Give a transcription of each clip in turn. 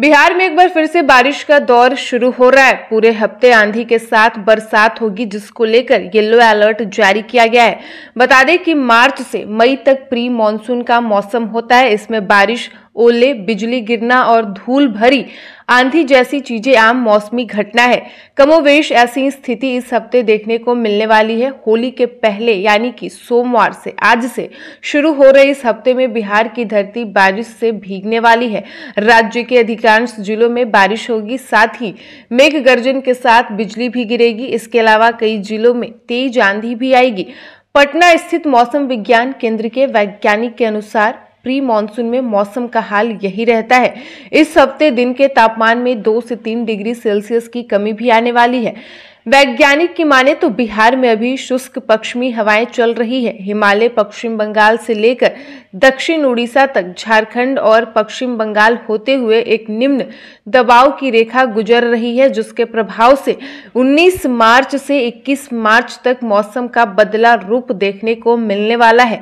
बिहार में एक बार फिर से बारिश का दौर शुरू हो रहा है पूरे हफ्ते आंधी के साथ बरसात होगी जिसको लेकर येलो अलर्ट जारी किया गया है बता दें कि मार्च से मई तक प्री मानसून का मौसम होता है इसमें बारिश ओले बिजली गिरना और धूल भरी आंधी जैसी चीजें आम मौसमी घटना है कमोवेश ऐसी स्थिति इस हफ्ते देखने को मिलने वाली है होली के पहले यानी कि सोमवार से आज से शुरू हो रहे इस हफ्ते में बिहार की धरती बारिश से भीगने वाली है राज्य के अधिकांश जिलों में बारिश होगी साथ ही मेघ गर्जन के साथ बिजली भी गिरेगी इसके अलावा कई जिलों में तेज आंधी भी आएगी पटना स्थित मौसम विज्ञान केंद्र के वैज्ञानिक के अनुसार प्री मानसून में मौसम का हाल यही रहता है इस हफ्ते दिन के तापमान में दो से तीन डिग्री सेल्सियस की कमी भी आने वाली है वैज्ञानिक की माने तो बिहार में अभी शुष्क पश्चिमी हवाएं चल रही है हिमालय पश्चिम बंगाल से लेकर दक्षिण उड़ीसा तक झारखंड और पश्चिम बंगाल होते हुए एक निम्न दबाव की रेखा गुजर रही है जिसके प्रभाव से 19 मार्च से 21 मार्च तक मौसम का बदला रूप देखने को मिलने वाला है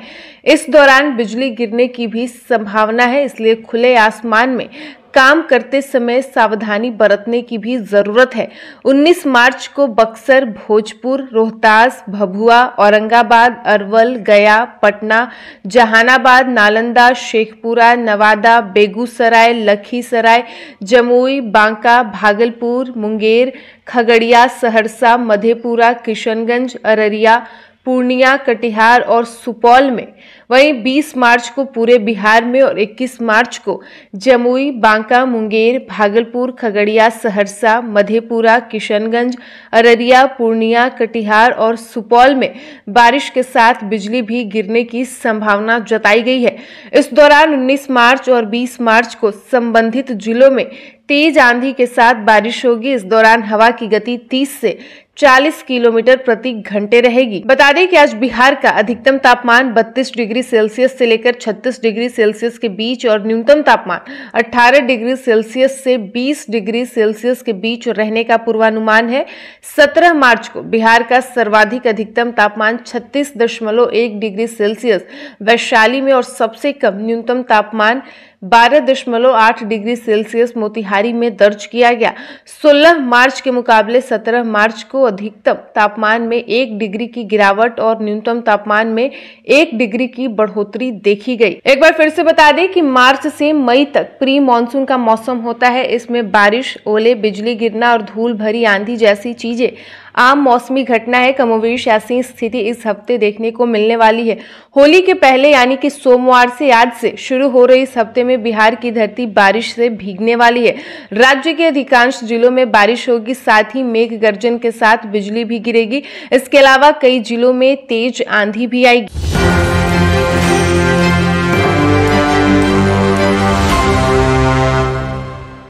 इस दौरान बिजली गिरने की भी संभावना है इसलिए खुले आसमान में काम करते समय सावधानी बरतने की भी ज़रूरत है 19 मार्च को बक्सर भोजपुर रोहतास भभुआ औरंगाबाद अरवल गया पटना जहानाबाद नालंदा शेखपुरा नवादा बेगूसराय लखीसराय जमुई बांका भागलपुर मुंगेर खगड़िया सहरसा मधेपुरा किशनगंज अररिया पूर्णिया कटिहार और सुपौल में वहीं 20 मार्च को पूरे बिहार में और 21 मार्च को जमुई बांका मुंगेर भागलपुर खगड़िया सहरसा मधेपुरा किशनगंज अररिया पूर्णिया कटिहार और सुपौल में बारिश के साथ बिजली भी गिरने की संभावना जताई गई है इस दौरान 19 मार्च और 20 मार्च को संबंधित जिलों में तेज आंधी के साथ बारिश होगी इस दौरान हवा की गति 30 से 40 किलोमीटर प्रति घंटे रहेगी बता दें कि आज बिहार का अधिकतम तापमान 32 डिग्री सेल्सियस से लेकर 36 डिग्री सेल्सियस के बीच और न्यूनतम तापमान 18 डिग्री सेल्सियस से 20 डिग्री सेल्सियस के बीच रहने का पूर्वानुमान है 17 मार्च को बिहार का सर्वाधिक अधिकतम तापमान 36.1 डिग्री सेल्सियस वैशाली में और सबसे कम न्यूनतम तापमान बारह दशमलव आठ डिग्री सेल्सियस मोतिहारी में दर्ज किया गया 16 मार्च के मुकाबले 17 मार्च को अधिकतम तापमान में एक डिग्री की गिरावट और न्यूनतम तापमान में एक डिग्री की बढ़ोतरी देखी गई एक बार फिर से बता दें कि मार्च से मई तक प्री मानसून का मौसम होता है इसमें बारिश ओले बिजली गिरना और धूल भरी आंधी जैसी चीजें आम मौसमी घटना है कमोवेश ऐसी स्थिति इस हफ्ते देखने को मिलने वाली है होली के पहले यानी कि सोमवार से आज से शुरू हो रही इस हफ्ते में बिहार की धरती बारिश से भीगने वाली है राज्य के अधिकांश जिलों में बारिश होगी साथ ही मेघ गर्जन के साथ बिजली भी गिरेगी इसके अलावा कई जिलों में तेज आंधी भी आएगी